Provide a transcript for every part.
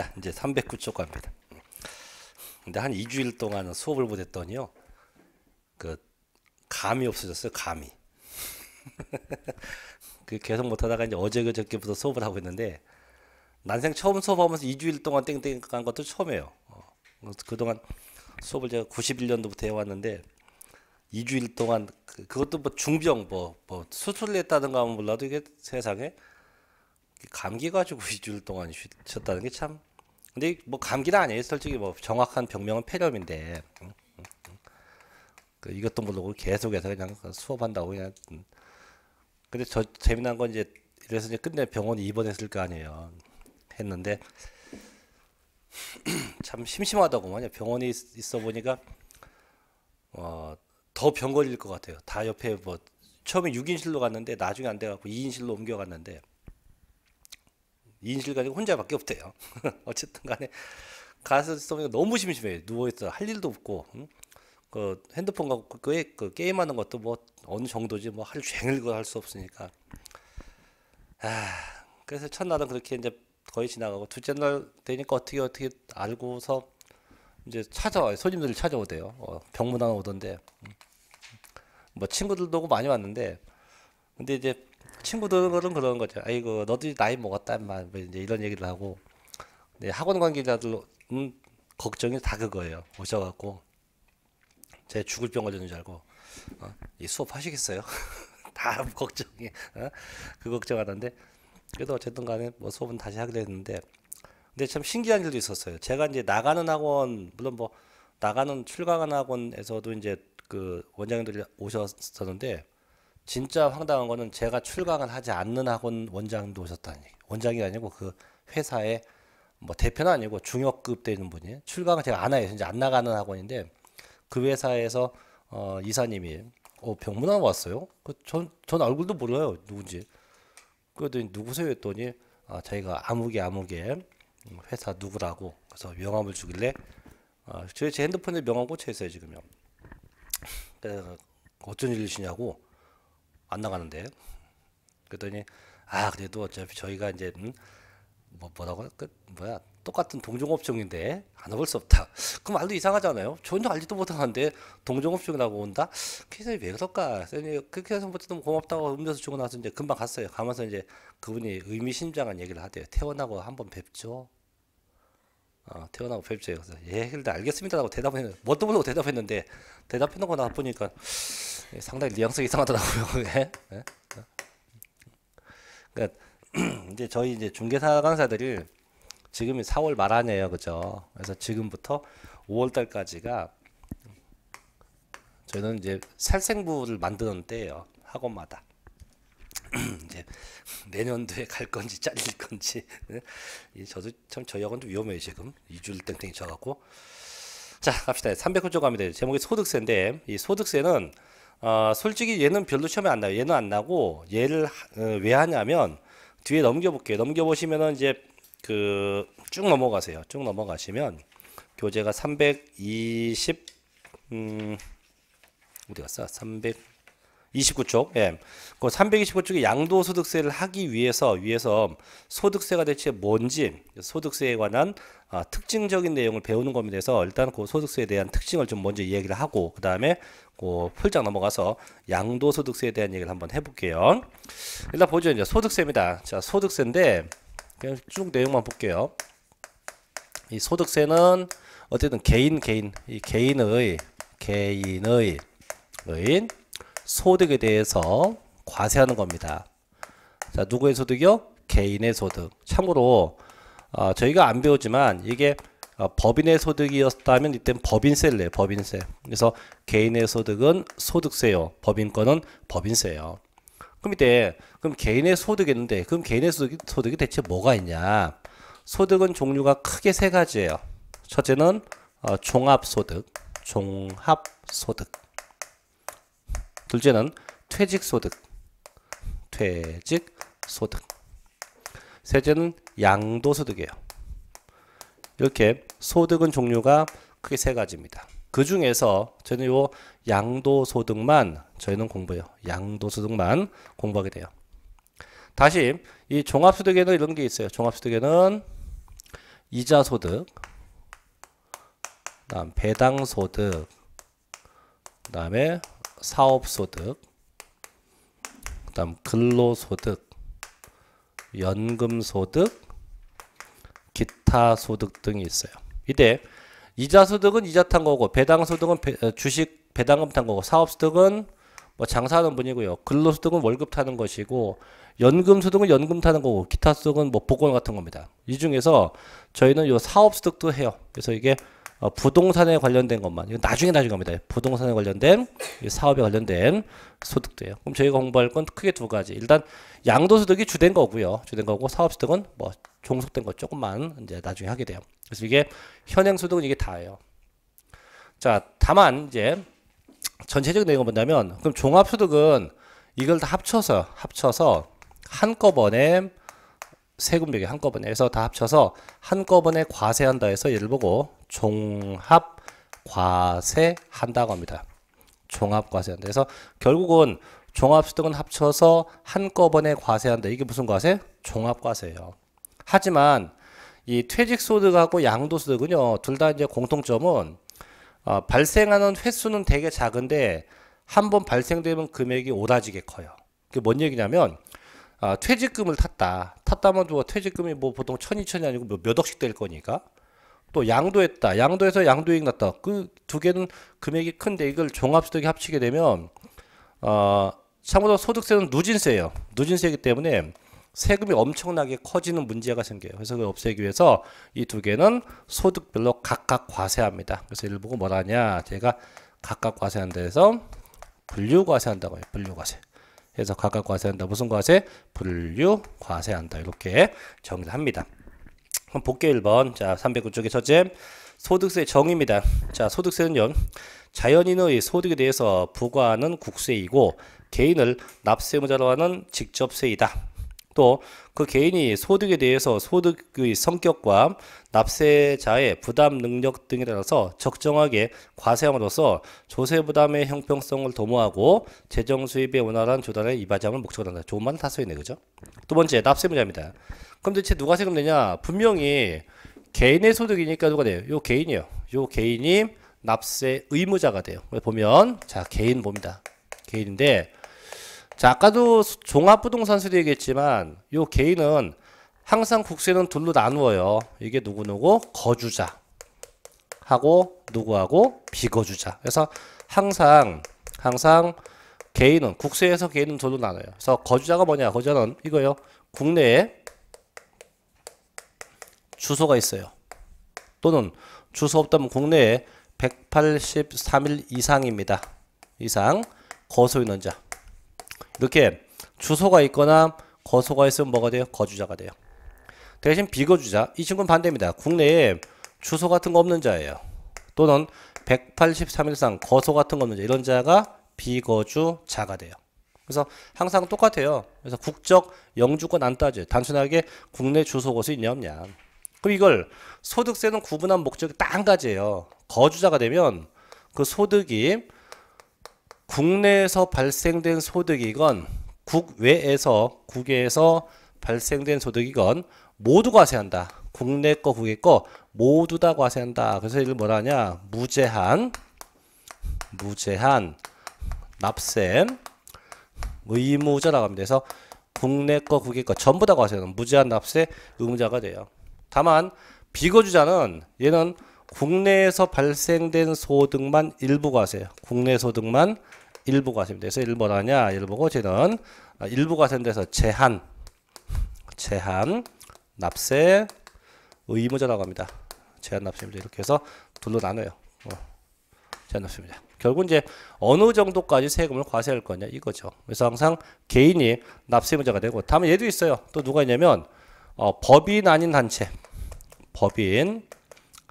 아, 이제 309쪽 갑니다. 근데 한 2주일 동안 수업을 보냈더니요. 그 감이 없어졌어요. 감이. 그 계속 못 하다가 이제 어제 그저께부터 수업을 하고 있는데 난생 처음 수업하면서 2주일 동안 땡땡 간 것도 처음이에요. 어, 그동안 수업을 제가 91년도부터 해왔는데 2주일 동안 그, 것도뭐 중병 뭐, 뭐 수술을 했다든가 하면 몰라도 이게 세상에 감기 가지고 2주일 동안 쉬, 쉬었다는 게참 근데 뭐 감기는 아니에요. 솔직히 뭐 정확한 병명은 폐렴인데 그 이것도 모르고 계속해서 그냥 그 수업한다고 그냥 근데 저 재미난 건 이제 이래서 이제 끝내 병원에 입원했을 거 아니에요. 했는데 참 심심하다고만요. 병원에 있, 어 보니까 어, 더 병 걸릴 것 같아요. 다 옆에 뭐 처음에 6인실로 갔는데 나중에 안 돼갖고 2인실로 옮겨갔는데 인실 가지고 혼자밖에 없대요. 어쨌든 간에 가서 보니까 너무 심심해요. 누워있어 할 일도 없고 음? 그 핸드폰 갖고 그, 그 게임하는 것도 뭐 어느 정도지 뭐할루 종일 그할수 없으니까 아 그래서 첫날은 그렇게 이제 거의 지나가고 둘째 날 되니까 어떻게 어떻게 알고서 이제 찾아와요. 손님들이 찾아오대요. 어, 병문 안 오던데 음. 뭐 친구들도 오고 많이 왔는데 근데 이제 친구들은 그런 거죠. 아이고 너도 나이 먹었다 막 뭐 이제 이런 얘기를 하고 네, 학원 관계자들은 걱정이 다 그거예요. 오셔갖고 제 죽을 병 걸리는 줄 알고 어? 이 수업 하시겠어요? 다 걱정이 어? 그 걱정하는데 그래도 어쨌든 간에 뭐 수업은 다시 하기로 는데 근데 참 신기한 일도 있었어요. 제가 이제 나가는 학원 물론 뭐 나가는 출강한 학원에서도 이제 그 원장님들이 오셨었는데 진짜 황당한 거는 제가 출강을 하지 않는 학원 원장도 오셨다는 얘기. 원장이 아니고 그 회사의 뭐 대표는 아니고 중역급 되는 분이 출강을 제가 안 해요. 이제 안 나가는 학원인데 그 회사에서 어, 이사님이 어, 병문안 왔어요. 그 전 전 얼굴도 몰라요 누군지. 그랬더니 누구세요 했더니 아, 자기가 아무개 아무개 회사 누구라고 그래서 명함을 주길래 아, 제, 제 핸드폰에 명함 꽂혀 있어요 지금요. 그래서 어쩐 일이시냐고 안나가는데 그랬더니 아 그래도 어차피 저희가 이제 음, 뭐 뭐라고 그 뭐야 똑같은 동종업종인데 안 와볼 수 없다. 그 말도 이상하잖아요. 전혀 알지도 못하는데 동종업종이라고 온다. 그래서 왜 그럴까? 그렇게 해서 어쨌든 뭐 고맙다고 음료수 주고 나서 이제 금방 갔어요. 가면서 이제 그분이 의미심장한 얘기를 하대요. 퇴원하고 한번 뵙죠. 아, 태어나고 뵙죠. 그래서 예, 근데 알겠습니다라고 대답했는데 뭣도 뭐 모르고 대답했는데 대답해놓고 거나 보니까 예, 상당히 리앙스 이상하더라고요. 예? 예? 그러니까 이제 저희 이제 중개사 강사들이 지금이 4월 말 아니에요, 그죠? 그래서 지금부터 5월 달까지가 저희는 이제 살생부를 만드는 때예요, 학원마다. 이제 내년도에 갈 건지 잘릴 건지 네. 저도 참 저희 학원도 위험해요 지금 이주일 땡땡이 쳐갖고 자 갑시다 309조 갑니다 제목이 소득세인데 이 소득세는 어, 솔직히 얘는 별로 처음에 안 나요 얘는 안 나고 얘를 어, 왜 하냐면 뒤에 넘겨볼게요 넘겨보시면은 이제 그 쭉 넘어가세요 쭉 넘어가시면 교재가 320 음, 어디 갔어 29쪽. 예. 그 329쪽에 양도소득세를 하기 위해서 위해서 소득세가 대체 뭔지 소득세에 관한 아, 특징적인 내용을 배우는 것에 대해서 일단 그 소득세에 대한 특징을 좀 먼저 이야기를 하고 그 다음에 그 풀장 넘어가서 양도소득세에 대한 얘기를 한번 해볼게요. 일단 보죠 이제 소득세입니다. 자 소득세인데 그냥 쭉 내용만 볼게요. 이 소득세는 어쨌든 개인 개인 이 개인의 개인의 의 소득에 대해서 과세하는 겁니다. 자, 누구의 소득이요? 개인의 소득. 참고로 어, 저희가 안 배우지만 이게 어, 법인의 소득이었다면 이땐 법인세를 내요. 법인세. 그래서 개인의 소득은 소득세요. 법인권은 법인세요. 그럼 이때 그럼 개인의 소득인데 그럼 개인의 소득이, 소득이 대체 뭐가 있냐? 소득은 종류가 크게 세 가지예요. 첫째는 어, 종합소득, 종합소득. 둘째는 퇴직소득. 퇴직소득. 셋째는 양도소득이에요. 이렇게 소득은 종류가 크게 세 가지입니다. 그 중에서 저는 요 양도소득만 저희는 공부해요. 양도소득만 공부하게 돼요. 다시 이 종합소득에는 이런 게 있어요. 종합소득에는 이자소득, 그 다음 배당소득, 그 다음에 사업소득, 그 다음 근로소득, 연금소득, 기타소득 등이 있어요. 이때 이자소득은 이자 탄 거고 배당소득은 배, 어, 주식 배당금 탄 거고 사업소득은 뭐 장사하는 분이고요. 근로소득은 월급 타는 것이고 연금소득은 연금 타는 거고 기타소득은 뭐 복권 같은 겁니다. 이 중에서 저희는 요 사업소득도 해요. 그래서 이게 어, 부동산에 관련된 것만 이건 나중에 나중에 갑니다. 부동산에 관련된 사업에 관련된 소득도예요. 그럼 저희가 공부할 건 크게 두 가지. 일단 양도소득이 주된 거고요. 주된 거고 사업소득은 뭐 종속된 거 조금만 이제 나중에 하게 돼요. 그래서 이게 현행 소득은 이게 다예요. 자, 다만 이제 전체적인 내용을 본다면 그럼 종합소득은 이걸 다 합쳐서 합쳐서 한꺼번에 세금력이 한꺼번에 해서 다 합쳐서 한꺼번에 과세한다 해서 예를 보고 종합 과세한다고 합니다. 종합 과세한다. 그래서 결국은 종합소득은 합쳐서 한꺼번에 과세한다. 이게 무슨 과세? 종합 과세예요. 하지만 이 퇴직소득하고 양도소득은요, 둘 다 이제 공통점은 어, 발생하는 횟수는 되게 작은데 한 번 발생되면 금액이 오라지게 커요. 그게 뭔 얘기냐면 아, 퇴직금을 탔다. 탔다면 뭐 퇴직금이 뭐 보통 천이천이 아니고 몇, 뭐 몇 억씩 될 거니까 또 양도했다. 양도해서 양도이익 났다. 그 두 개는 금액이 큰데 이걸 종합소득에 합치게 되면 어, 참고로 소득세는 누진세예요. 누진세이기 때문에 세금이 엄청나게 커지는 문제가 생겨요. 그래서 그걸 없애기 위해서 이 두 개는 소득별로 각각 과세합니다. 그래서 이를 보고 뭐라냐? 제가 각각 과세한다 해서 분류 과세한다고 해요. 분류 과세. 해서 각각 과세한다. 무슨 과세? 분류 과세한다. 이렇게 정리합니다. 그럼 볼게 1번 자 309쪽의 첫째 소득세 정의입니다 자 소득세는요 자연인의 소득에 대해서 부과하는 국세이고 개인을 납세 의무자로 하는 직접세이다 또 그 개인이 소득에 대해서 소득의 성격과 납세자의 부담 능력 등에 따라서 적정하게 과세함으로써 조세 부담의 형평성을 도모하고 재정 수입의 원활한 조달에 이바지함을 목적으로 한다. 좋은 말은 다 써있네, 그죠? 두 번째, 납세 의무자입니다. 그럼 도대체 누가 세금 내냐? 분명히 개인의 소득이니까 누가 돼요? 요 개인이요. 요 개인이 납세 의무자가 돼요. 보면 자 개인 봅니다. 개인인데 자 아까도 종합부동산 세도 얘기했지만 요 개인은 항상 국세는 둘로 나누어요. 이게 누구누구 거주자 하고 누구하고 비거주자. 그래서 항상 항상 개인은 국세에서 개인은 둘로 나눠요. 그래서 거주자가 뭐냐? 거주자는 이거요. 국내에 주소가 있어요. 또는 주소 없다면 국내에 183일 이상입니다. 이상 거소인 원자 이렇게 주소가 있거나 거소가 있으면 뭐가 돼요? 거주자가 돼요. 대신 비거주자 이 친구는 반대입니다. 국내에 주소 같은 거 없는 자예요. 또는 183일상 거소 같은 거 없는 자 이런 자가 비거주자가 돼요. 그래서 항상 똑같아요. 그래서 국적 영주권 안 따져요. 단순하게 국내 주소 곳이 있냐 없냐. 그럼 이걸 소득세는 구분한 목적이 딱 한 가지예요. 거주자가 되면 그 소득이 국내에서 발생된 소득이건 국외에서 국외에서 발생된 소득이건 모두 과세한다. 국내 거 국외 거 모두 다 과세한다. 그래서 이를 뭐라 하냐? 무제한 무제한 납세 의무자라고 합니다. 그래서 국내 거 국외 거 전부 다 과세는 무제한 납세 의무자가 돼요. 다만 비거주자는 얘는 국내에서 발생된 소득만 일부 과세요 국내 소득만 일부 과세입니다. 그래서 1번 하냐? 1보고 쟤는 일부 과세인데서 제한, 제한, 납세, 의무자라고 합니다. 제한 납세입니다. 이렇게 해서 둘로 나눠요. 어. 제한 납세입니다. 결국 이제 어느 정도까지 세금을 과세할 거냐 이거죠. 그래서 항상 개인이 납세 의무자가 되고 다음 얘도 있어요. 또 누가 있냐면 어, 법인 아닌 단체, 법인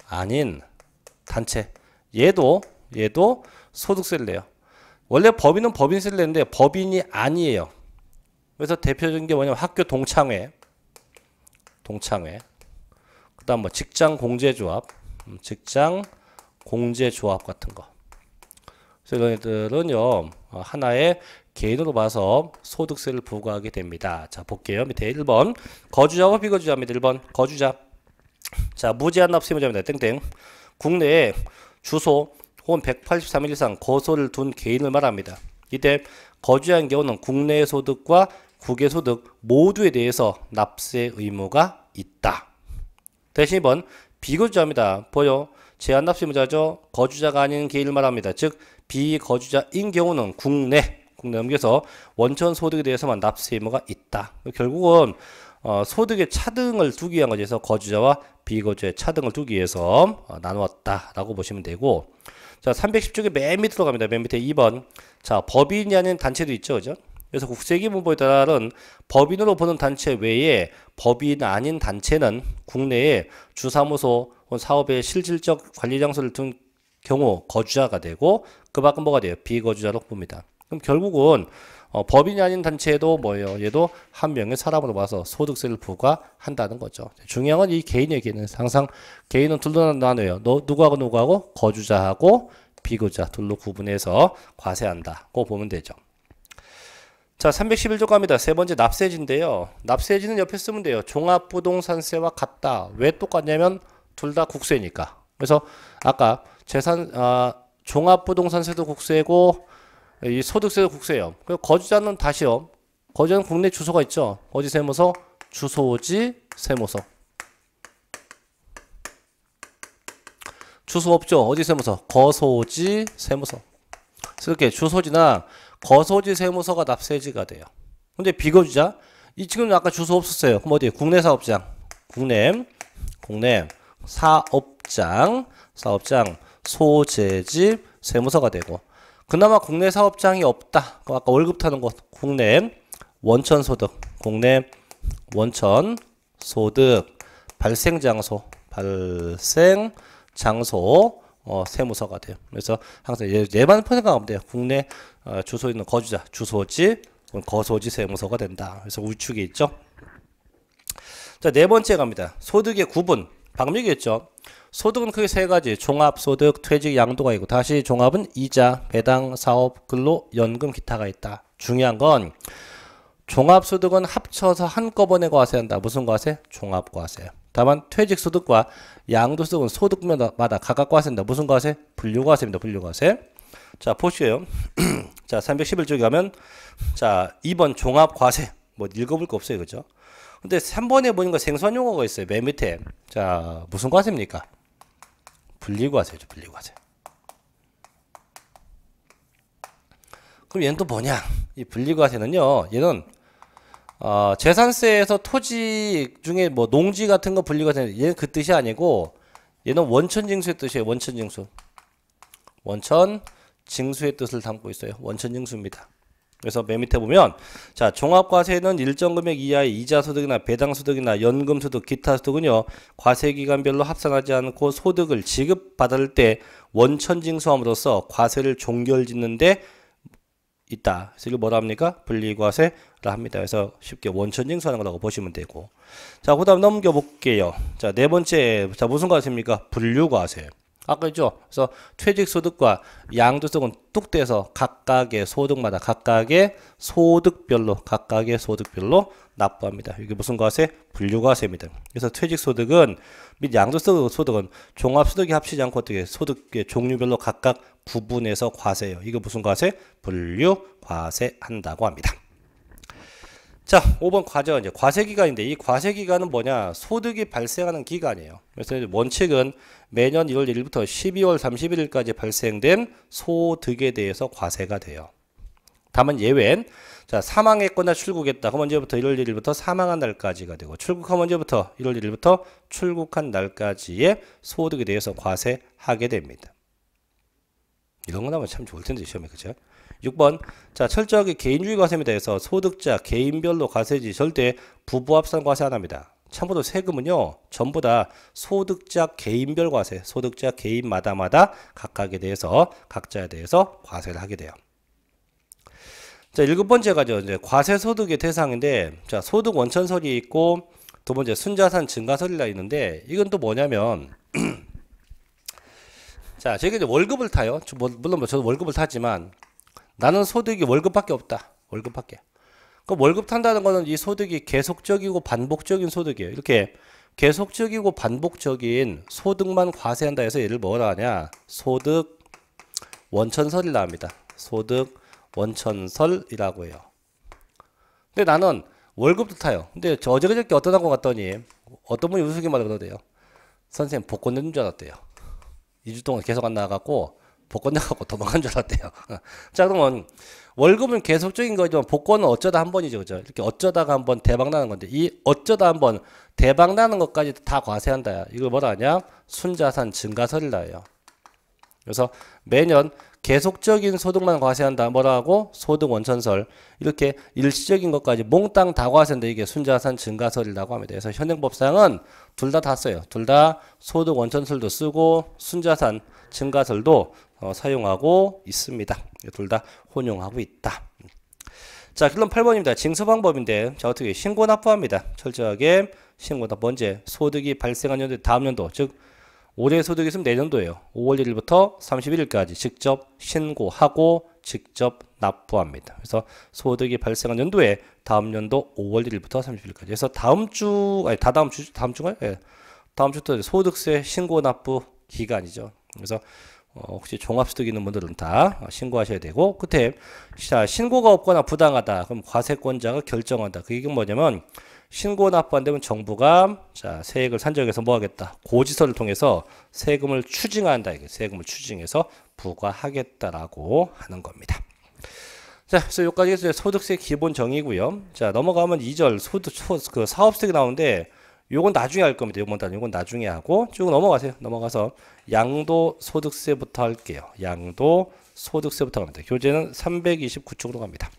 아닌 단체 얘도 얘도 소득세를 내요. 원래 법인은 법인세를 내는데 법인이 아니에요. 그래서 대표적인 게 뭐냐면 학교 동창회, 동창회, 그다음 뭐 직장 공제조합, 음, 직장 공제조합 같은 거. 그래서 이런 애들은요 어, 하나의 개인으로 봐서 소득세를 부과하게 됩니다. 자, 볼게요. 밑에 1번 거주자와 비거주자입니다. 1번 거주자. 자, 무제한 납세 의무입니다 땡땡. 국내에 주소 혹은 183일 이상 거소를 둔 개인을 말합니다. 이때 거주한 경우는 국내 소득과 국외 소득 모두에 대해서 납세 의무가 있다. 대신 2번 비거주자입니다. 보여 제한 납세 의무죠 거주자가 아닌 개인을 말합니다. 즉 비거주자인 경우는 국내 넘겨서 원천 소득에 대해서만 납세 의무가 있다. 결국은 어, 소득의 차등을 두기 위한 거에서 거주자와 비거주의 차등을 두기 위해서 어, 나누었다라고 보시면 되고 자 310쪽에 맨 밑으로 갑니다. 맨 밑에 2번 자 법인이 아닌 단체도 있죠, 그죠? 그래서 국세기본법에 따른 법인으로 보는 단체 외에 법인 아닌 단체는 국내에 주사무소 사업의 실질적 관리 장소를 둔 경우 거주자가 되고 그 밖은 뭐가 돼요? 비거주자로 봅니다. 그럼 결국은 어, 법인이 아닌 단체도 뭐예요? 얘도 한 명의 사람으로 봐서 소득세를 부과한다는 거죠. 중요한 건 이 개인 얘기는 항상 개인은 둘로 나눠요. 너, 누구하고 누구하고 거주자하고 비거자 둘로 구분해서 과세한다고 보면 되죠. 자, 311조 갑니다. 세 번째 납세지인데요. 납세지는 옆에 쓰면 돼요. 종합부동산세와 같다. 왜 똑같냐면 둘 다 국세니까. 그래서 아까 재산 아, 종합부동산세도 국세고 이 소득세도 국세요 거주자는 다시요. 거주자는 국내 주소가 있죠. 어디 세무서? 주소지 세무서. 주소 없죠. 어디 세무서? 거소지 세무서. 이렇게 주소지나 거소지 세무서가 납세지가 돼요. 근데 비거주자 이 지금 아까 주소 없었어요. 그럼 어디? 국내 사업장. 국내 국내 사업장 사업장 소재집 세무서가 되고 그나마 국내 사업장이 없다. 아까 월급 타는 것 국내 원천 소득, 국내 원천 소득 발생 장소, 발생 장소 어, 세무서가 돼요. 그래서 항상 예, 예반 생각하면 돼요. 국내 어, 주소 있는 거주자 주소지 거소지 세무서가 된다. 그래서 우측에 있죠. 자, 네 번째 갑니다. 소득의 구분. 방금 얘기했죠. 소득은 크게 세 가지 종합 소득 퇴직 양도가 있고 다시 종합은 이자 배당 사업 근로 연금 기타가 있다 중요한 건 종합소득은 합쳐서 한꺼번에 과세한다. 무슨 과세? 종합과세. 다만 퇴직소득과 양도소득은 소득마다 각각 과세한다. 무슨 과세? 분류과세입니다. 분류과세. 자 보시에요. 자 311쪽에 가면 자 2번 종합과세. 뭐 읽어볼 거 없어요. 그죠? 근데 3번에 보니까 생소한 용어가 있어요. 맨 밑에. 자 무슨 과세입니까? 분리과세죠. 분리과세. 그럼 얘는 또 뭐냐? 이 분리과세는요. 얘는 어, 재산세에서 토지 중에 뭐 농지 같은 거 분리과세 얘는 그 뜻이 아니고 얘는 원천징수의 뜻이에요. 원천징수. 원천징수의 뜻을 담고 있어요. 원천징수입니다. 그래서 맨 밑에 보면 자 종합과세는 일정 금액 이하의 이자 소득이나 배당 소득이나 연금 소득 기타 소득은요 과세 기간별로 합산하지 않고 소득을 지급받을 때 원천 징수함으로써 과세를 종결짓는데 있다. 그래서 이걸 뭐라 합니까? 분리과세라 합니다. 그래서 쉽게 원천 징수하는 거라고 보시면 되고 자 그다음 넘겨볼게요. 자 네 번째 자 무슨 과세입니까? 분류과세. 아까 있죠. 그래서 퇴직 소득과 양도소득은 뚝 떼서 각각의 소득마다 각각의 소득별로 각각의 소득별로 납부합니다. 이게 무슨 과세? 분류과세입니다. 그래서 퇴직 소득은 및 양도소득 소득은 종합소득이 합치지 않고 어떻게 소득의 종류별로 각각 구분해서 과세해요. 이게 무슨 과세? 분류과세한다고 합니다. 자, 5번 과제 이제 과세 기간인데 이 과세 기간은 뭐냐? 소득이 발생하는 기간이에요. 그래서 원칙은 매년 1월 1일부터 12월 31일까지 발생된 소득에 대해서 과세가 돼요. 다만 예외는 자, 사망했거나 출국했다. 그럼 언제부터 1월 1일부터 사망한 날까지가 되고 출국하면 언제부터 1월 1일부터 출국한 날까지의 소득에 대해서 과세하게 됩니다. 이런 거 나면 참 좋을 텐데 시험에 그죠? 6번 자 철저하게 개인주의 과세에 대해서 소득자 개인별로 과세지 절대 부부합산 과세 안 합니다. 참고로 세금은요 전부 다 소득자 개인별 과세 소득자 개인마다마다 각각에 대해서 각자에 대해서 과세를 하게 돼요. 자 일곱 번째가죠 이제 과세 소득의 대상인데 자 소득 원천설이 있고 두 번째 순자산 증가설이라 있는데 이건 또 뭐냐면 자, 저게 월급을 타요. 뭐, 물론 뭐 저도 월급을 타지만 나는 소득이 월급밖에 없다. 월급밖에. 그 월급 탄다는 거는 이 소득이 계속적이고 반복적인 소득이에요. 이렇게 계속적이고 반복적인 소득만 과세한다 해서 얘를 뭐라 하냐? 소득 원천설이 나옵니다. 소득 원천설이라고 해요. 근데 나는 월급도 타요. 근데 저 어제 그저께 어떤 학원 갔더니 어떤 분이 우스갯말로 그러대요. 선생님 복권 낸줄 알았대요. 2주 동안 계속 안 나와갖고 복권 나가고 도망간 줄 알았대요. 자, 그러면 월급은 계속적인 거지만 복권은 어쩌다 한 번이죠. 그죠? 이렇게 어쩌다가 한 번 대박 나는 건데 이 어쩌다 한 번 대박 나는 것까지 다 과세한다. 이걸 뭐라 하냐? 순자산 증가설이라 해요. 그래서 매년 계속적인 소득만 과세한다. 뭐라고? 하 소득 원천설. 이렇게 일시적인 것까지 몽땅 다 과세인데 이게 순자산 증가설이라고 합니다. 그래서 현행법상은 둘 다 다 써요. 둘 다 소득 원천설도 쓰고 순자산 증가설도 어, 사용하고 있습니다. 둘 다 혼용하고 있다. 자, 결론 8번입니다. 징수 방법인데, 자, 어떻게 신고 납부합니다. 철저하게 신고 납부. 언제? 소득이 발생한 연도, 다음 연도. 즉, 올해 소득이 있으면 내년도예요. 5월 1일부터 31일까지 직접 신고하고 직접 납부합니다. 그래서 소득이 발생한 연도에 다음 연도 5월 1일부터 31일까지. 그래서 다음 주, 아니, 다 다음 주, 다음 주가? 예. 다음 주부터 소득세 신고 납부 기간이죠. 그래서 어, 혹시 종합소득있는 분들은 다 신고하셔야 되고 끝에 자 신고가 없거나 부당하다 그럼 과세권자가 결정한다 그게 뭐냐면 신고 납부 안 되면 정부가 자 세액을 산정해서 뭐 하겠다 고지서를 통해서 세금을 추징한다 이게 세금을 추징해서 부과하겠다라고 하는 겁니다. 자, 그래서 여기까지 소득세 기본 정의고요. 자, 넘어가면 2절 소득 소, 그사업소득 나오는데 요건 나중에 할 겁니다. 요번 달 요건 나중에 하고 쭉 넘어가세요. 넘어가서 양도 소득세부터 할게요. 양도 소득세부터 갑니다. 교재는 329쪽으로 갑니다.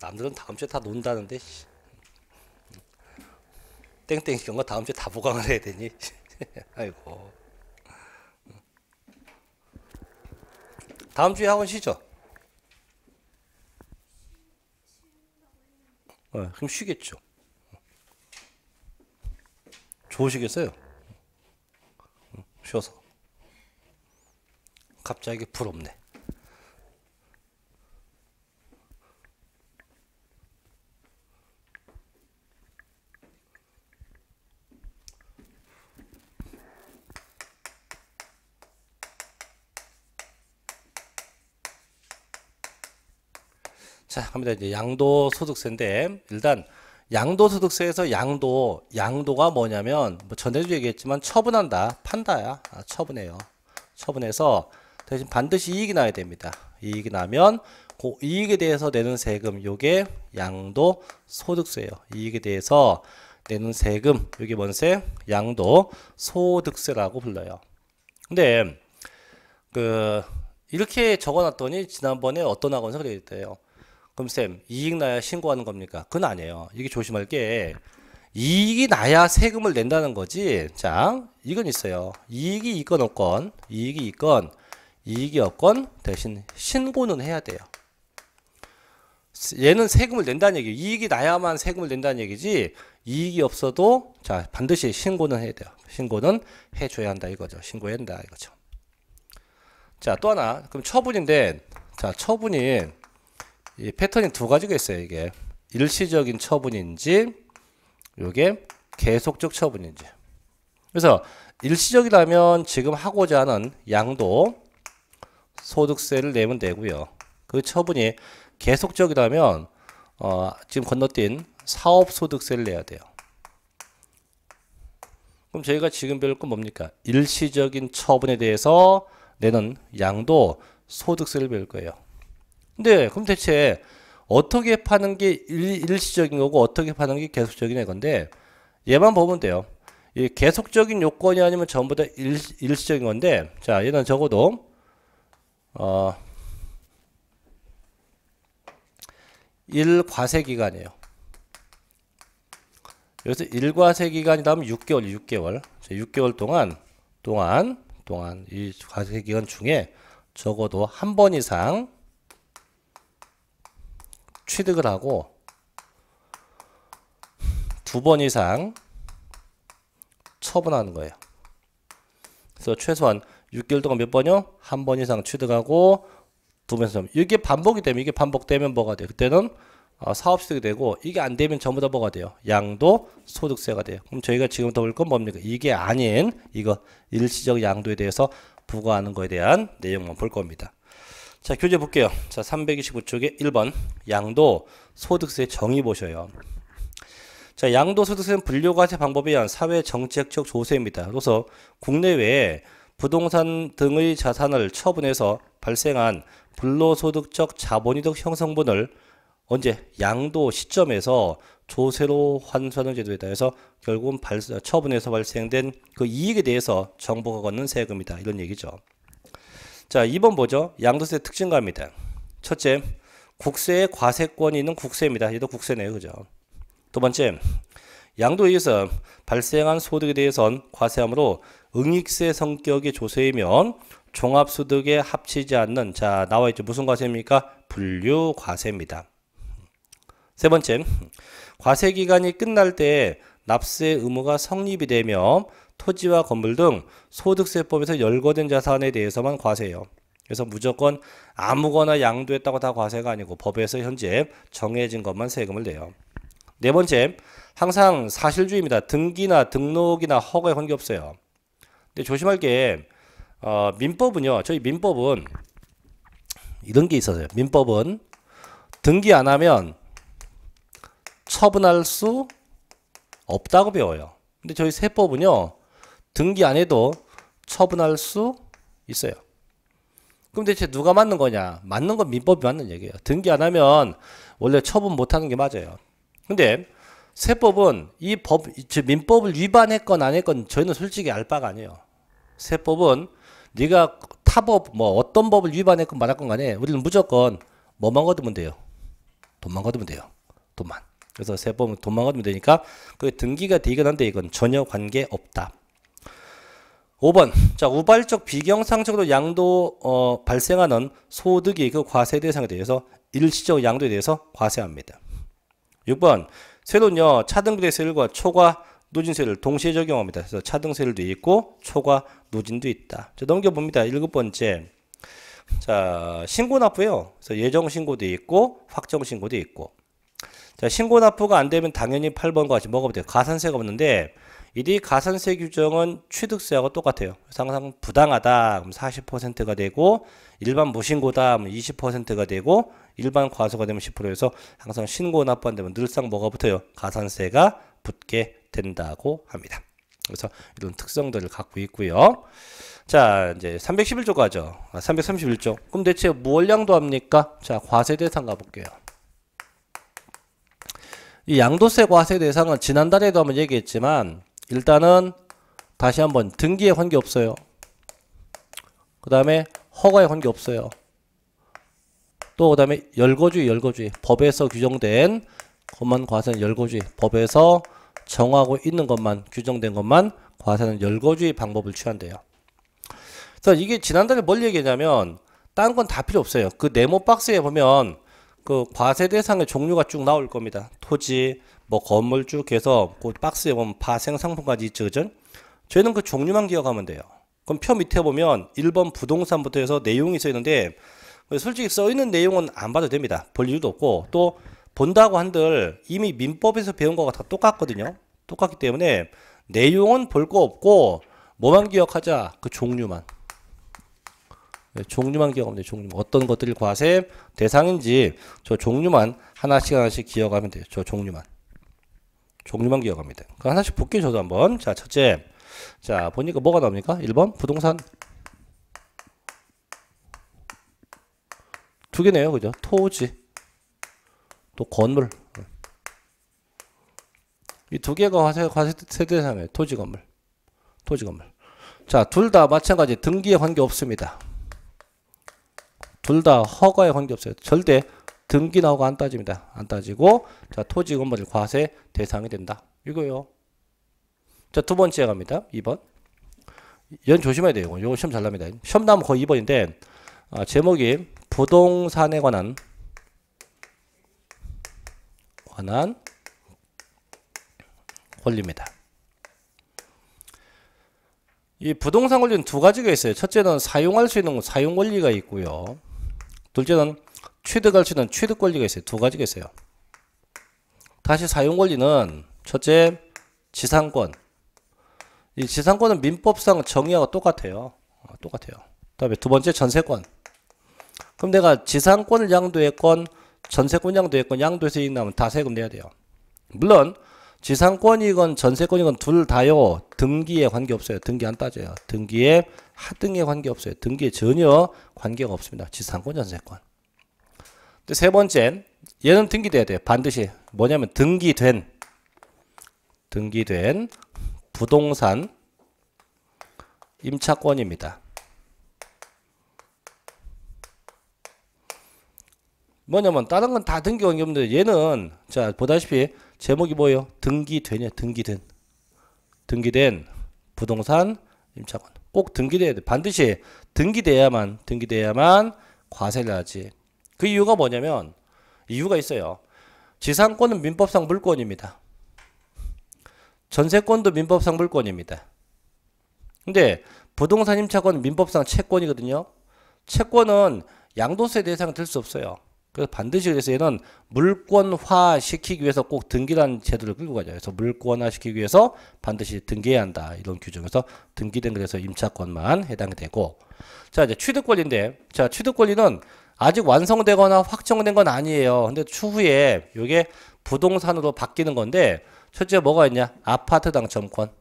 남들은 다음 주에 다 논다는데 씨. 땡땡이 경과 다음 주에 다 보강을 해야 되니 아이고 다음 주에 학원 쉬죠? 어, 그럼 쉬겠죠. 좋으시겠어요? 쉬어서. 갑자기 부럽네. 합니다. 이제 양도소득세인데 일단 양도소득세에서 양도 양도가 뭐냐면 뭐 전에도 얘기했지만 처분한다 판다야 아, 처분해요. 처분해서 대신 반드시 이익이 나야 됩니다. 이익이 나면 그 이익에 대해서 내는 세금 요게 양도 소득세예요. 이익에 대해서 내는 세금 요게 뭔세? 양도 소득세라고 불러요. 근데 그 이렇게 적어놨더니 지난번에 어떤 학원에서 그랬대요. 그럼 쌤 이익 나야 신고하는 겁니까? 그건 아니에요. 이게 조심할 게 이익이 나야 세금을 낸다는 거지. 자, 이건 있어요. 이익이 있건 없건, 이익이 있건, 이익이 없건 대신 신고는 해야 돼요. 얘는 세금을 낸다는 얘기. 이익이 나야만 세금을 낸다는 얘기지. 이익이 없어도 자 반드시 신고는 해야 돼요. 신고는 해줘야 한다 이거죠. 신고해야 한다 이거죠. 자 또 하나 그럼 처분인데 자 처분인 이 패턴이 두 가지가 있어요. 이게 일시적인 처분인지 이게 계속적 처분인지. 그래서 일시적이라면 지금 하고자 하는 양도 소득세를 내면 되고요. 그 처분이 계속적이라면 어, 지금 건너뛴 사업소득세를 내야 돼요. 그럼 저희가 지금 배울 건 뭡니까? 일시적인 처분에 대해서 내는 양도 소득세를 배울 거예요. 근데 그럼 대체 어떻게 파는 게 일, 시적인 거고 어떻게 파는 게 계속적인 건데 얘만 보면 돼요. 이 계속적인 요건이 아니면 전부 다 일, 일시적인 건데 자 얘는 적어도 어 일과세 기간이에요. 여기서 일과세 기간이 다음 6개월, 6개월. 6개월 동안 동안 동안 이 과세 기간 중에 적어도 한 번 이상 취득을 하고 두 번 이상 처분하는 거예요. 그래서 최소한 6개월 동안 몇 번요? 한 번 이상 취득하고 두 번 이상. 이게 반복이 되면 이게 반복되면 뭐가 돼요? 그때는 어, 사업소득이 되고 이게 안 되면 전부 다 뭐가 돼요? 양도 소득세가 돼요. 그럼 저희가 지금 더 볼 건 뭡니까? 이게 아닌 이거 일시적 양도에 대해서 부과하는 거에 대한 내용만 볼 겁니다. 자, 교재 볼게요. 자, 329쪽에 1번 양도 소득세 정의 보셔요. 자, 양도 소득세는 분류과세 방법에 의한 사회 정책적 조세입니다. 그래서 국내외 부동산 등의 자산을 처분해서 발생한 불로소득적 자본이득 형성분을 언제 양도 시점에서 조세로 환수하는 제도에다 해서 결국은 발, 어, 처분해서 발생된 그 이익에 대해서 정부가 걷는 세금이다 이런 얘기죠. 자, 2번 보죠. 양도세 특징과입니다. 첫째, 국세의 과세권이 있는 국세입니다. 얘도 국세네요. 그죠? 두 번째, 양도에 의해서 발생한 소득에 대해선 과세하므로 응익세 성격의 조세이면 종합소득에 합치지 않는 자 나와있죠. 무슨 과세입니까? 분류과세입니다. 세 번째, 과세기간이 끝날 때 납세 의무가 성립이 되며 토지와 건물 등 소득세법에서 열거된 자산에 대해서만 과세해요 그래서 무조건 아무거나 양도했다고 다 과세가 아니고 법에서 현재 정해진 것만 세금을 내요. 네 번째, 항상 사실주의입니다. 등기나 등록이나 허가에 관계 없어요. 근데 조심할 게 어, 민법은요. 저희 민법은 이런 게 있어서요. 민법은 등기 안 하면 처분할 수 없다고 배워요. 근데 저희 세법은요. 등기 안 해도 처분할 수 있어요. 그럼 대체 누가 맞는 거냐? 맞는 건 민법이 맞는 얘기예요. 등기 안 하면 원래 처분 못 하는 게 맞아요. 근데 세법은 이 법, 즉 민법을 위반했건 안 했건 저희는 솔직히 알 바가 아니에요. 세법은 네가 타법 뭐 어떤 법을 위반했건 말았건 간에 우리는 무조건 뭐만 거두면 돼요. 돈만 거두면 돼요. 돈만. 그래서 세법은 돈만 거두면 되니까 그 등기가 되건 안 되건 전혀 관계 없다. 5번. 자, 우발적 비경상적으로 양도 어, 발생하는 소득이 그 과세 대상에 대해서 일시적 양도에 대해서 과세합니다. 6번. 세로는요. 차등비례세율과 초과 누진세를 동시에 적용합니다. 그래서 차등세율도 있고 초과 누진도 있다. 자, 넘겨봅니다. 7 번째. 자, 신고 납부요. 그래서 예정 신고도 있고 확정 신고도 있고. 자, 신고 납부가 안 되면 당연히 8번과 같이 먹어보세요. 가산세가 없는데 이리 가산세 규정은 취득세하고 똑같아요. 상상 부당하다 그럼 40%가 되고 일반 무신고다 하면 20%가 되고 일반 과소가 되면 10%에서 항상 신고 납부한다면 늘상 뭐가 붙어요? 가산세가 붙게 된다고 합니다. 그래서 이런 특성들을 갖고 있고요. 자, 이제 311조 가죠. 아, 331조. 그럼 대체 무월량도 합니까? 자, 과세 대상 가볼게요. 이 양도세 과세 대상은 지난달에도 한번 얘기했지만 일단은 다시 한번 등기에 관계 없어요. 그 다음에 허가에 관계 없어요. 또 그 다음에 열거주의 열거주의 법에서 규정된 것만 과세는 열거주의 법에서 정하고 있는 것만 규정된 것만 과세는 열거주의 방법을 취한대요. 그래서 이게 지난달에 뭘 얘기했냐면 딴 건 다 필요 없어요. 그 네모 박스에 보면 그 과세 대상의 종류가 쭉 나올 겁니다. 토지, 뭐 건물 쭉 해서 그 박스에 보면 파생 상품까지 있죠. 그죠? 저희는 그 종류만 기억하면 돼요. 그럼 표 밑에 보면 1번 부동산부터 해서 내용이 써 있는데 솔직히 써 있는 내용은 안 봐도 됩니다. 볼 이유도 없고 또 본다고 한들 이미 민법에서 배운 거가 다 똑같거든요. 똑같기 때문에 내용은 볼 거 없고 뭐만 기억하자 그 종류만 네, 종류만 기억하면 돼요. 종류 만 어떤 것들이 과세 대상인지 저 종류만 하나씩 하나씩 기억하면 돼요. 저 종류만. 종류만 기억합니다. 그 하나씩 볼게요, 저도 한번. 자, 첫째. 자, 보니까 뭐가 나옵니까? 1번, 부동산. 두 개네요, 그죠? 토지. 또 건물. 이 두 개가 화세, 화세 세대상에 토지 건물. 토지 건물. 자, 둘 다 마찬가지 등기에 관계 없습니다. 둘 다 허가에 관계 없어요. 절대 등기 나오고 안 따집니다. 안 따지고 자 토지 건물 과세 대상이 된다. 이거요. 자두 번째 갑니다. 2번. 연 조심해야 돼요. 이거 시험 잘 납니다. 시험 나면 거의 2번인데 아, 제목이 부동산에 관한 관한 권리입니다. 이 부동산 권리는 두 가지가 있어요. 첫째는 사용할 수 있는 사용 권리가 있고요. 둘째는 취득할 수 있는 취득 권리가 있어요. 두 가지가 있어요. 다시 사용 권리는 첫째 지상권. 이 지상권은 민법상 정의하고 똑같아요. 어, 똑같아요. 그다음에 두 번째 전세권. 그럼 내가 지상권을 양도했건 전세권 양도했건 양도해서 이익 나면 다 세금 내야 돼요. 물론 지상권이건 전세권이건 둘 다요 등기에 관계없어요 등기 안 따져요 등기에 하등에 관계없어요 등기에 전혀 관계가 없습니다 지상권 전세권 세 번째, 얘는 등기돼야 돼. 요 반드시. 뭐냐면 등기된 등기된 부동산 임차권입니다. 뭐냐면 다른 건 다 등기한 게 없는데 얘는 자 보다시피 제목이 뭐예요? 등기되냐 등기된 등기된 부동산 임차권 꼭 등기돼야 돼 반드시 등기돼야만 등기돼야만 과세를 하지 그 이유가 뭐냐면 이유가 있어요. 지상권은 민법상 물권입니다. 전세권도 민법상 물권입니다. 근데 부동산 임차권은 민법상 채권이거든요. 채권은 양도세 대상 될수 없어요. 그래서 반드시 그래서 얘는 물권화 시키기 위해서 꼭 등기란 제도를 끌고 가죠. 그래서 물권화 시키기 위해서 반드시 등기해야 한다. 이런 규정에서 등기된 그래서 임차권만 해당이 되고. 자, 이제 취득 권리인데. 자, 취득 권리는 아직 완성되거나 확정된 건 아니에요. 근데 추후에 이게 부동산으로 바뀌는 건데 첫째 뭐가 있냐? 아파트 당첨권.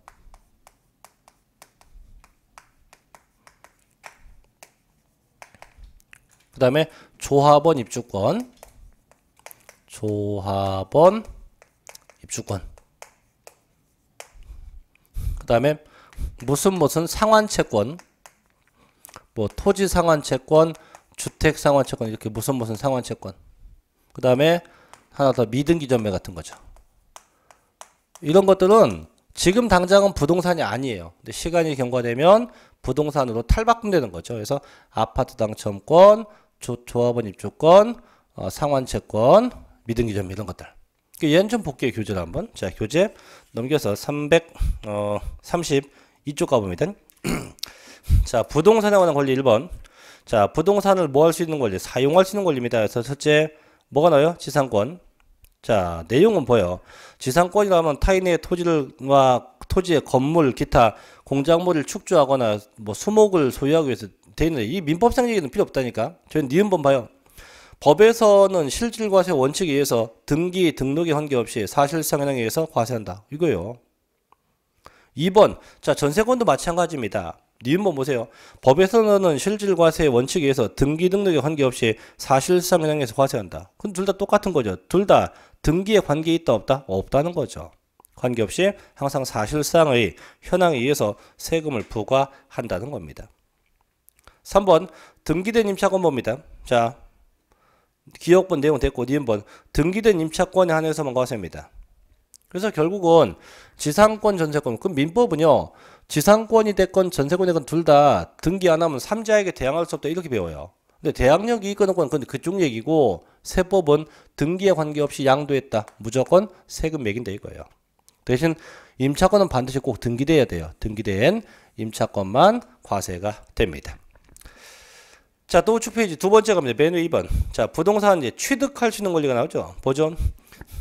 그 다음에 조합원 입주권. 조합원 입주권. 그 다음에 무슨 무슨 상환 채권. 뭐 토지 상환 채권, 주택 상환채권 이렇게 무슨 무슨 상환채권 그 다음에 하나 더미등기전매 같은 거죠 이런 것들은 지금 당장은 부동산이 아니에요 근데 시간이 경과되면 부동산으로 탈바꿈되는 거죠 그래서 아파트 당첨권 조, 합원 입주권 어, 상환채권 미등기전매 이런 것들 얘는 좀 볼게요 교재를 한번 자 교재 넘겨서 332쪽 어, 가봅니다 자 부동산에 관한 권리 1번 자, 부동산을 뭐 할 수 있는 권리? 사용할 수 있는 권리입니다. 그래서 첫째, 뭐가 나와요? 지상권. 자, 내용은 보여. 지상권이라면 하 타인의 토지를와 토지의 건물, 기타, 공작물을 축조하거나 뭐 수목을 소유하기 위해서 돼 있는데 이 민법상 얘기는 필요 없다니까. 저희 니은번 네 봐요. 법에서는 실질과세 원칙에 의해서 등기 등록에 관계없이 사실상 현황에 의해서 과세한다. 이거요. 2번. 자, 전세권도 마찬가지입니다. 니은번 보세요. 법에서는 실질과세의 원칙에 의해서 등기 등록에 관계없이 사실상 영향에서 과세한다. 그건둘 다 똑같은 거죠. 둘 다 등기에 관계 있다 없다? 없다는 거죠. 관계없이 항상 사실상의 현황에 의해서 세금을 부과한다는 겁니다. 3번 등기된 임차권법입니다. 자, 기억본 내용 됐고 니은번 등기된 임차권에 한해서만 과세입니다. 그래서 결국은 지상권 전세권 그 민법은요 지상권이 됐건 전세권이 됐건 둘 다 등기 안 하면 삼자에게 대항할 수 없다 이렇게 배워요. 근데 대항력 이있거는건 근데 그쪽 얘기고 세법은 등기에 관계없이 양도했다. 무조건 세금 매긴다 이거예요. 대신 임차권은 반드시 꼭 등기돼야 돼요. 등기된 임차권만 과세가 됩니다. 자, 또 우측 페이지 두 번째 갑니다. 메뉴 2번. 자, 부동산 이제 취득할 수 있는 권리가 나오죠. 보존.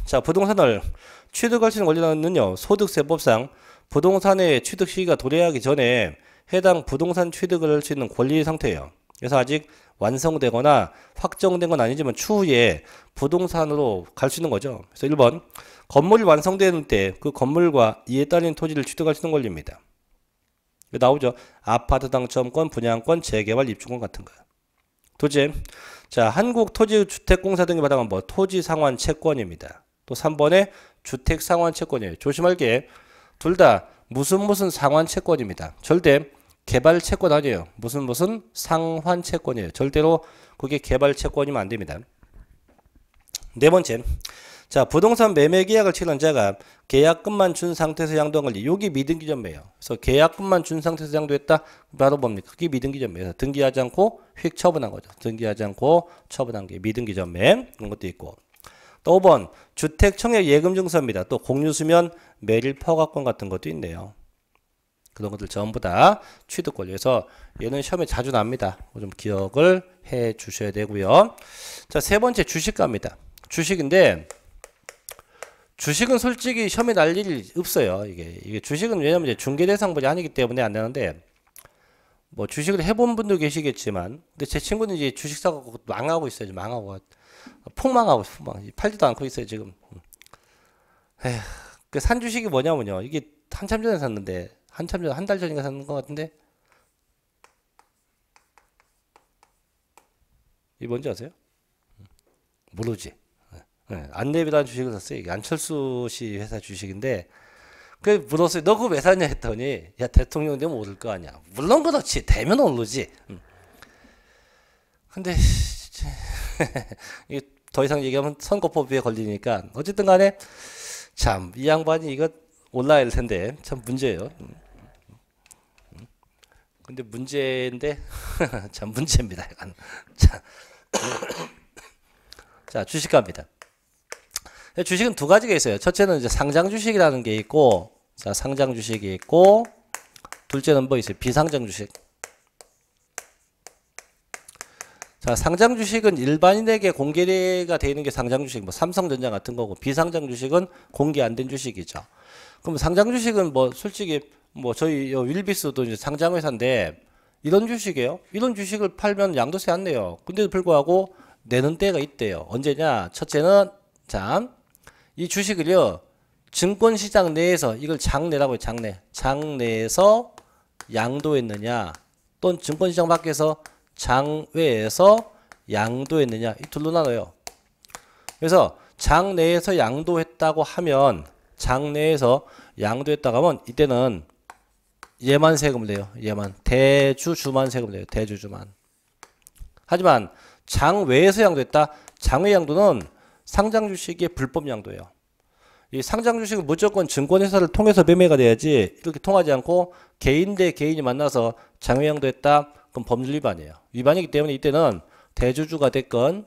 자, 부동산을 취득할 수 있는 권리는요. 소득세법상 부동산의 취득 시기가 도래하기 전에 해당 부동산 취득을 할 수 있는 권리 상태예요. 그래서 아직 완성되거나 확정된 건 아니지만 추후에 부동산으로 갈 수 있는 거죠. 그래서 1번 건물이 완성되는 때 그 건물과 이에 따른 토지를 취득할 수 있는 권리입니다. 나오죠. 아파트 당첨권, 분양권, 재개발, 입주권 같은 거요. 도제. 자, 한국 토지주택공사 등이 받아간 뭐 토지 상환 채권입니다. 또 3번에 주택 상환 채권이에요. 조심할게. 둘다 무슨 무슨 상환 채권입니다. 절대 개발 채권 아니에요. 무슨 무슨 상환 채권이에요. 절대로 그게 개발 채권이면 안 됩니다. 네 번째. 자, 부동산 매매 계약을 치른 한 자가 계약금만 준 상태에서 양도한 권리. 요게 미등기점매예요. 그래서 계약금만 준 상태에서 양도했다. 바로 뭡니까? 그게 미등기점매예요. 등기하지 않고 휙 처분한 거죠. 등기하지 않고 처분한 게 미등기점매. 그런 것도 있고. 또 5번 주택 청약 예금 증서입니다. 또 공유 수면 매일 퍼가권 같은 것도 있네요. 그런 것들 전부 다 취득 권리에서 얘는 시험에 자주 납니다. 뭐 좀 기억을 해 주셔야 되고요. 자, 세 번째 주식가입니다. 주식인데 주식은 솔직히 시험에 날 일이 없어요. 이게 이게 주식은 왜냐면 중개 대상물이 아니기 때문에 안 되는데 뭐 주식을 해본 분도 계시겠지만 근데 제 친구는 이제 주식 사가 망하고 있어요. 망하고 폭망하고 있어, 폭망. 팔지도 않고 있어요, 지금. 에휴, 그산 주식이 뭐냐면요. 이게 한참 전에 샀는데, 한참 전, 한달 전인가 샀는 것 같은데, 이 뭔지 아세요? 모르지. 네, 예, 예. 안내비라는 주식을 샀어요. 이게 안철수 씨 회사 주식인데, 그 물었어요. 너 그거 왜 샀냐 했더니, 야, 대통령 되면 오를 거 아니야. 물론 그렇지. 되면 오르지. 음. 근데, 더 이상 얘기하면 선거법에 걸리니까 어쨌든 간에 참 이 양반이 이거 올라야 할 텐데 참 문제예요. 음. 음. 근데 문제인데 참 문제입니다. 이건. 자, 자주식가니다 네, 주식은 두 가지가 있어요. 첫째는 이제 상장 주식이라는 게 있고, 자 상장 주식이 있고, 둘째는 뭐 있어요? 비상장 주식. 자, 상장 주식은 일반인에게 공개가 되는 게 상장 주식, 뭐 삼성전자 같은 거고 비상장 주식은 공개 안 된 주식이죠. 그럼 상장 주식은 뭐 솔직히 뭐 저희 윌비스도 이제 상장 회사인데 이런 주식이에요. 이런 주식을 팔면 양도세 안 내요. 근데도 불구하고 내는 때가 있대요. 언제냐? 첫째는 자 이 주식을요. 증권시장 내에서 이걸 장내라고 해요. 장내. 장내에서 양도했느냐 또는 증권시장 밖에서 장외에서 양도했느냐 이 둘로 나눠요. 그래서 장내에서 양도했다고 하면 장내에서 양도했다고 하면 이때는 얘만 세금 내요. 얘만 대주주만 세금 내요. 대주주만. 하지만 장외에서 양도했다. 장외 양도는 상장 주식의 불법 양도예요. 이 상장 주식은 무조건 증권회사를 통해서 매매가 돼야지 이렇게 통하지 않고 개인 대 개인이 만나서 장외 양도했다. 그럼 법률 위반이에요. 위반이기 때문에 이때는 대주주가 됐건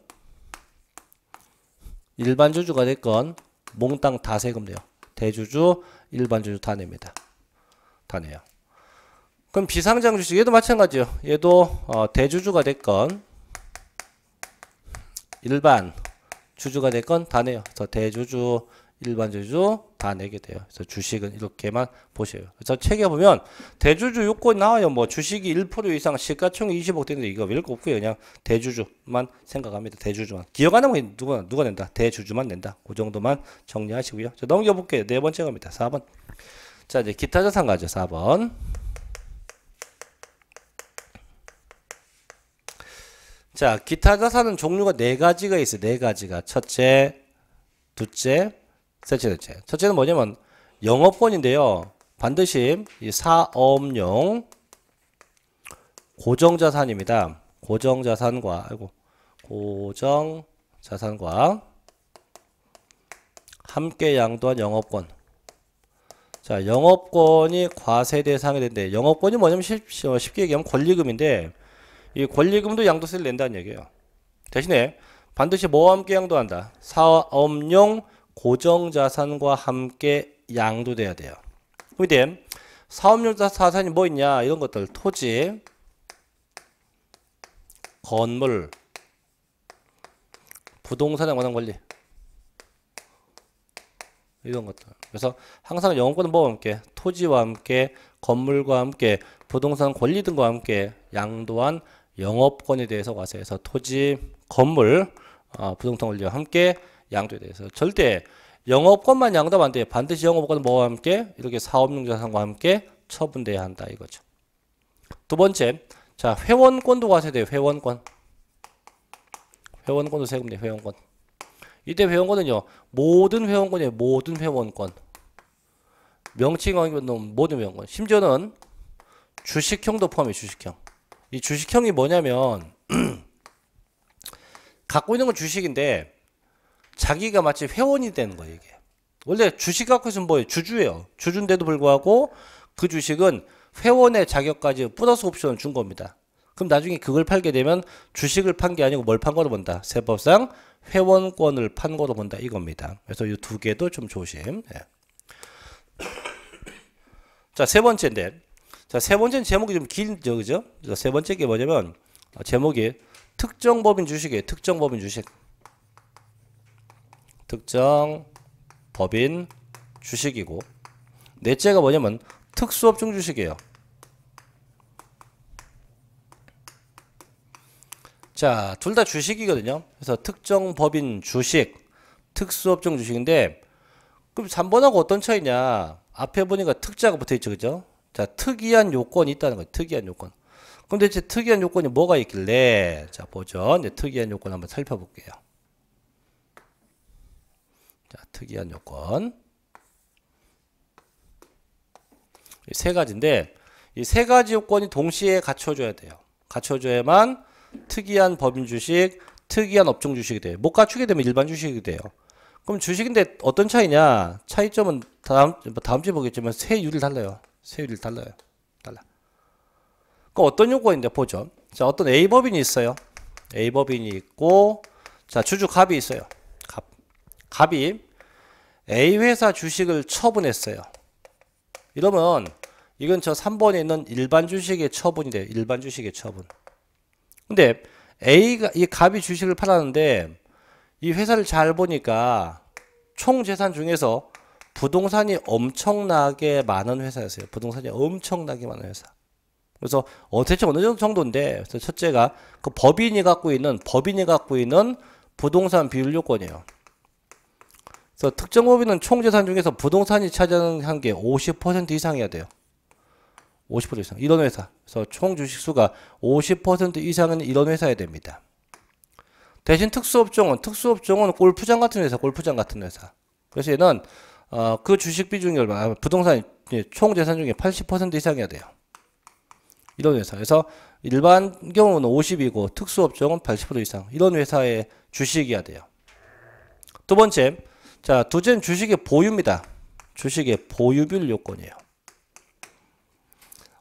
일반 주주가 됐건 몽땅 다세금내요 대주주, 일반 주주 다 냅니다. 다 내요. 그럼 비상장 주식 얘도 마찬가지요. 얘도 어, 대주주가 됐건 일반 주주가 됐건 다 내요. 그래서 대주주, 일반 주주, 다 내게 돼요. 그래서 주식은 이렇게만 보세요. 그래서 책에 보면 대주주 요건 나와요. 뭐 주식이 1% 이상 시가총액 20억 되는데 이거 별거 없고요. 그냥 대주주만 생각합니다. 대주주만. 기억하는 거 누가 누가 낸다. 대주주만 낸다. 그 정도만 정리하시고요. 자, 넘겨 볼게요. 네 번째 겁니다. 4번. 자, 이제 기타 자산 가죠. 4번. 자, 기타 자산은 종류가 네 가지가 있어요. 네 가지가. 첫째, 둘째, 셋째, 셋째. 첫째는 뭐냐면 영업권인데요. 반드시 이 사업용 고정자산입니다. 고정자산과 아이고 고정자산과 함께 양도한 영업권. 자, 영업권이 과세 대상이 된대. 영업권이 뭐냐면 쉽, 어, 쉽게 얘기하면 권리금인데 이 권리금도 양도세를 낸다는 얘기예요. 대신에 반드시 뭐와 함께 양도한다. 사업용 고정 자산과 함께 양도돼야 돼요. 그럼 사업용 자산이 뭐 있냐? 이런 것들 토지, 건물, 부동산에 관한 권리 이런 것들. 그래서 항상 영어권은 뭐와 함께 토지와 함께 건물과 함께 부동산 권리 등과 함께 양도한 영업권에 대해서 과세해서 토지, 건물, 어, 부동산 권리와 함께 양도에 대해서 절대 영업권만 양도하면 안 돼요. 반드시 영업권 뭐와 함께 이렇게 사업용자산과 함께 처분돼야 한다 이거죠. 두 번째, 자 회원권도 과세돼요. 회원권, 회원권도 세금돼 회원권. 이때 회원권은요 모든 회원권이에요. 모든 회원권. 명칭은 모든 회원권. 심지어는 주식형도 포함해 주식형. 이 주식형이 뭐냐면 갖고 있는 건 주식인데 자기가 마치 회원이 되는 거예요, 이게. 원래 주식 갖고 있으면 뭐예요? 주주예요. 주주인데도 불구하고 그 주식은 회원의 자격까지 플러스 옵션을 준 겁니다. 그럼 나중에 그걸 팔게 되면 주식을 판 게 아니고 뭘 판 거로 본다. 세법상 회원권을 판 거로 본다 이겁니다. 그래서 이 두 개도 좀 조심. 예. 자, 세 번째인데. 자, 세 번째는 제목이 좀 길죠. 그죠? 세 번째 게 뭐냐면 어, 제목이 특정 법인 주식이에요. 특정 법인 주식. 특정 법인 주식이고 넷째가 뭐냐면 특수업종 주식이에요. 자, 둘 다 주식이거든요. 그래서 특정 법인 주식, 특수업종 주식인데 그럼 3번하고 어떤 차이냐? 앞에 보니까 특자가 붙어 있죠. 그죠? 자, 특이한 요건이 있다는 거예요. 특이한 요건. 근데 이제 특이한 요건이 뭐가 있길래 자, 보죠. 이제 네, 특이한 요건 한번 살펴볼게요. 자, 특이한 요건. 세 가지인데 이 세 가지 요건이 동시에 갖춰줘야 돼요. 갖춰줘야만 특이한 법인 주식, 특이한 업종 주식이 돼요. 못 갖추게 되면 일반 주식이 돼요. 그럼 주식인데 어떤 차이냐? 차이점은 다음 다음 주에 보겠지만 세율이 달라요. 세율이 달라요. 달라. 그 어떤 요건인데 보죠. 자, 어떤 A 법인이 있어요. A 법인이 있고 자, 주주 합이 있어요. 갑이 A 회사 주식을 처분했어요. 이러면 이건 저 3번에 있는 일반 주식의 처분이 돼요. 일반 주식의 처분. 근데 A가 이 갑이 주식을 팔았는데 이 회사를 잘 보니까 총 재산 중에서 부동산이 엄청나게 많은 회사였어요. 부동산이 엄청나게 많은 회사. 그래서 어 대체 어느 정도인데 그래서 첫째가 그 법인이 갖고 있는 법인이 갖고 있는 부동산 비율 요건이에요. 그래서 특정 법인은 총재산 중에서 부동산이 차지하는 게50% 이상이어야 돼요. 50% 이상. 이런 회사. 그래서 총 주식수가 50% 이상은 이런 회사에 됩니다. 대신 특수업종은, 특수업종은 골프장 같은 회사, 골프장 같은 회사. 그래서 얘는, 어, 그 주식 비중이 얼마, 아, 부동산 총 재산 중에 80% 이상이어야 돼요. 이런 회사. 그래서 일반 경우는 50이고 특수업종은 80% 이상. 이런 회사의 주식이어야 돼요. 두 번째, 자, 두째는 주식의 보유입니다. 주식의 보유율 요건이에요.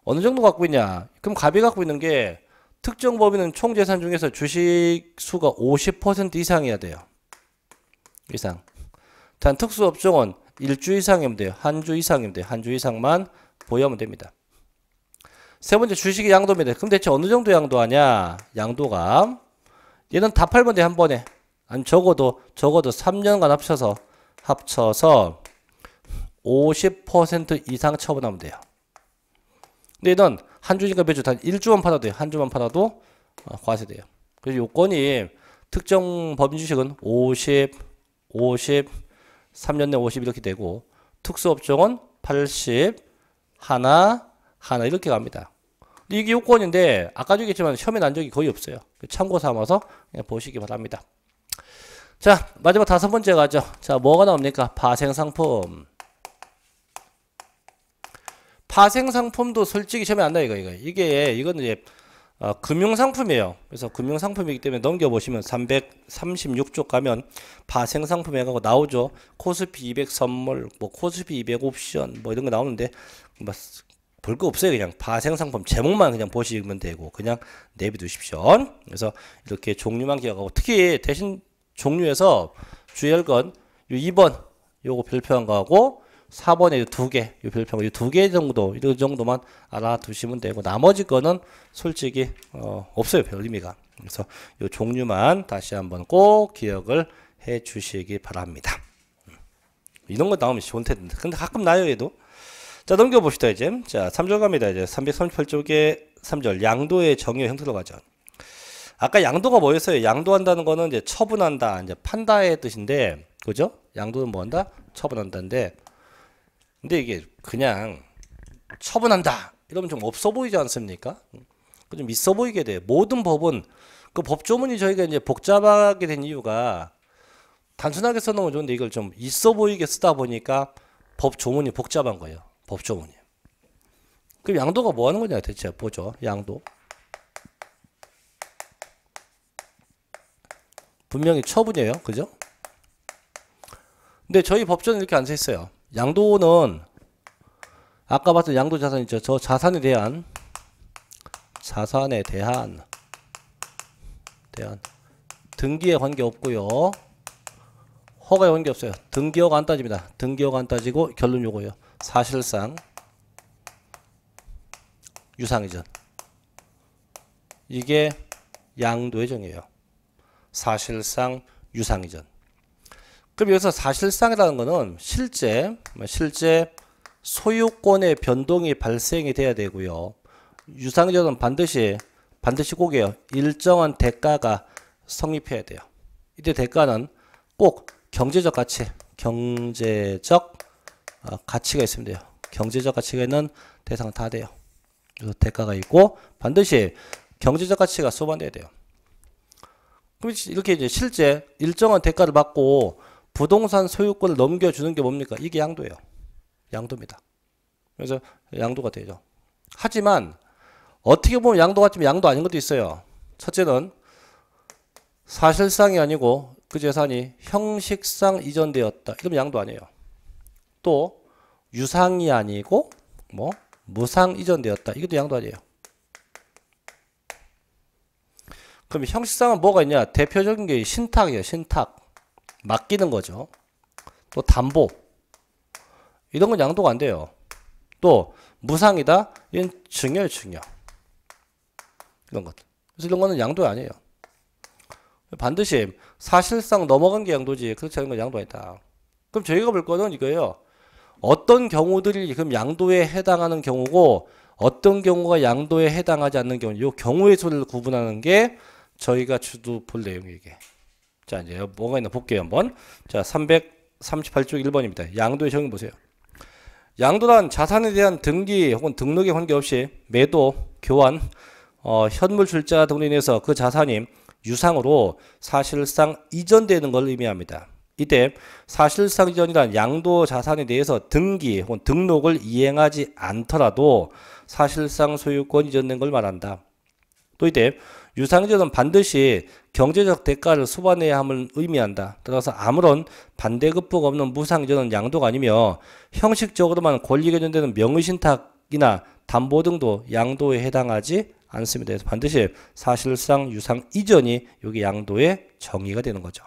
어느 정도 갖고 있냐? 그럼 갑이 갖고 있는 게 특정 법인은 총 재산 중에서 주식 수가 50% 이상이어야 돼요. 이상. 단 특수 업종은 1주 이상이면 돼요. 한 주 이상이면 돼요. 한주 이상만 보유하면 됩니다. 세 번째 주식의 양도입니다. 그럼 대체 어느 정도 양도하냐? 양도가 얘는 다 팔면 돼한 번에. 아니 적어도 적어도 3년간 합쳐서 합쳐서 50% 이상 처분하면 돼요. 근데 이건 한 주니까 몇 주, 단 1주만 팔아도 돼요. 한 주만 팔아도 어, 과세돼요. 그래서 요건이 특정 법인 주식은 50, 50, 3년 내 50 이렇게 되고 특수업종은 80, 하나, 하나 이렇게 갑니다. 이게 요건인데 아까도 얘기했지만 시험에 난 적이 거의 없어요. 참고 삼아서 보시기 바랍니다. 자, 마지막 다섯 번째 가죠. 자, 뭐가 나옵니까? 파생상품. 파생상품도 솔직히 처음에 안나 이거, 이거. 이게, 이건 이제, 어, 금융상품이에요. 그래서 금융상품이기 때문에 넘겨보시면 336쪽 가면 파생상품 해가고 나오죠. 코스피 200 선물, 뭐 코스피 200 옵션, 뭐 이런 거 나오는데, 뭐, 볼 거 없어요. 그냥 파생상품 제목만 그냥 보시면 되고, 그냥 내비두십시오. 그래서 이렇게 종류만 기억하고, 특히 대신 종류에서 주의할 건이 2번 요거 별표한 거하고 4번에 두 개, 이 별표한 거두 개 정도, 이 정도만 알아두시면 되고 나머지 거는 솔직히 어, 없어요 별 의미가. 그래서 이 종류만 다시 한번 꼭 기억을 해 주시기 바랍니다. 음. 이런 거 나오면 좋은 텐데. 근데 가끔 나요, 얘도. 자, 넘겨봅시다, 이제. 자, 3절 갑니다. 이제 338쪽에 3절. 양도의 정의 형태로 가죠. 아까 양도가 뭐였어요? 양도한다는 거는 이제 처분한다, 이제 판다의 뜻인데, 그죠? 양도는 뭐 한다? 처분한다인데, 근데 이게 그냥 처분한다 이러면 좀 없어 보이지 않습니까? 그 좀 있어 보이게 돼. 모든 법은 그 법조문이 저희가 이제 복잡하게 된 이유가 단순하게 써놓으면 좋은데 이걸 좀 있어 보이게 쓰다 보니까 법조문이 복잡한 거예요. 법조문이. 그럼 양도가 뭐 하는 거냐 대체 보죠. 양도. 분명히 처분이에요. 그죠? 근데 저희 법전은 이렇게 안써 있어요. 양도는 아까 봤던 양도 자산 있죠. 저 자산에 대한 자산에 대한 대한 등기에 관계 없고요. 허가에 관계 없어요. 등기허가 안 따집니다. 등기허가 안 따지고 결론 요거예요. 사실상 유상이전 이게 양도의 정의예요. 사실상 유상 이전. 그럼 여기서 사실상이라는 거는 실제 뭐 실제 소유권의 변동이 발생이 돼야 되고요. 유상 이전은 반드시 반드시 꼭이에요. 일정한 대가가 성립해야 돼요. 이때 대가는 꼭 경제적 가치, 경제적 어, 가치가 있으면 돼요. 경제적 가치가 있는 대상다 돼요. 그래서 대가가 있고 반드시 경제적 가치가 수반돼야 돼요. 그럼 이렇게 이제 실제 일정한 대가를 받고 부동산 소유권을 넘겨주는 게 뭡니까? 이게 양도예요. 양도입니다. 그래서 양도가 되죠. 하지만 어떻게 보면 양도 같지만 양도 아닌 것도 있어요. 첫째는 사실상이 아니고 그 재산이 형식상 이전되었다. 이러면 양도 아니에요. 또 유상이 아니고 뭐 무상 이전되었다. 이것도 양도 아니에요. 그럼 형식상은 뭐가 있냐? 대표적인 게 신탁이에요. 신탁. 맡기는 거죠. 또 담보. 이런 건 양도가 안 돼요. 또 무상이다. 이건 증여예요. 증여. 이런 것. 그래서 이런 거는 양도 아니에요. 반드시 사실상 넘어간 게 양도지 그렇지 않은 건 양도 아니다. 그럼 저희가 볼 거는 이거예요. 어떤 경우들이 그럼 양도에 해당하는 경우고 어떤 경우가 양도에 해당하지 않는 경우 이 경우의 수를 구분하는 게 저희가 주도 볼 내용이 이게. 자, 이제 뭐가 있나 볼게요, 한번. 자, 338쪽 1번입니다. 양도의 적용 보세요. 양도란 자산에 대한 등기 혹은 등록에 관계없이 매도, 교환, 어, 현물 출자 등으로 인해서 그 자산이 유상으로 사실상 이전되는 걸 의미합니다. 이때 사실상 이전이란 양도 자산에 대해서 등기 혹은 등록을 이행하지 않더라도 사실상 소유권 이전된 걸 말한다. 또 이때 유상조은 반드시 경제적 대가를 수반해야 함을 의미한다. 따라서 아무런 반대급부가 없는 무상조는 양도가 아니며 형식적으로만 권리가 전되는 명의신탁이나 담보 등도 양도에 해당하지 않습니다. 그래서 반드시 사실상 유상 이전이 여기 양도의 정의가 되는 거죠.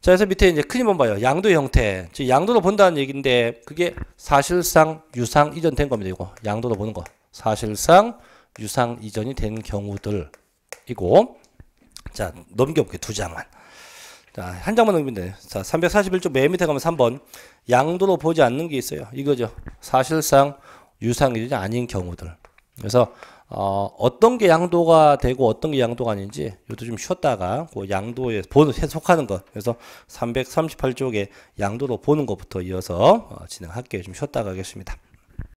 자, 그래서 밑에 이제 큰 힘은 봐요. 양도 형태. 즉, 양도로 본다는 얘기인데, 그게 사실상 유상 이전된 겁니다. 이거. 양도로 보는 거. 사실상 유상 이전이 된 경우들이고 자 넘겨볼게요 두 장만 자 한 장만 넘기면 돼요 자 341조 맨 밑에 가면 3번 양도로 보지 않는 게 있어요 이거죠 사실상 유상 이전이 아닌 경우들 그래서 어, 어떤 게 양도가 되고 어떤 게 양도가 아닌지 이것도 좀 쉬었다가 그 양도에 보는 해석하는 것 그래서 338쪽에 양도로 보는 것부터 이어서 어, 진행할게요 좀 쉬었다가 하겠습니다